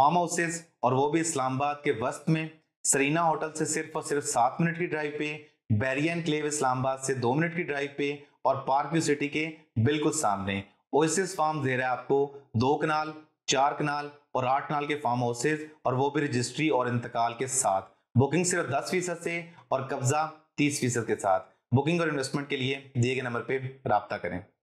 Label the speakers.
Speaker 1: farm houses और वो भी इस्लामाबाद के वस्त में सरीना होटल से सिर्फ और सिर्फ सात मिनट की ड्राइव पे बैरियन क्लेव इस्लामाबाद से दो मिनट की ड्राइव पे और पार्क व्यू सिटी के बिल्कुल सामने ओसिस फार्म दे रहा है आपको दो कनाल चार कनाल और आठ कनाल के फार्म हाउसेज और वो भी रजिस्ट्री और इंतकाल के साथ बुकिंग सिर्फ दस फीसद से और कब्जा तीस फीसद के साथ बुकिंग और इन्वेस्टमेंट के लिए दिए गए नंबर पर रबता करें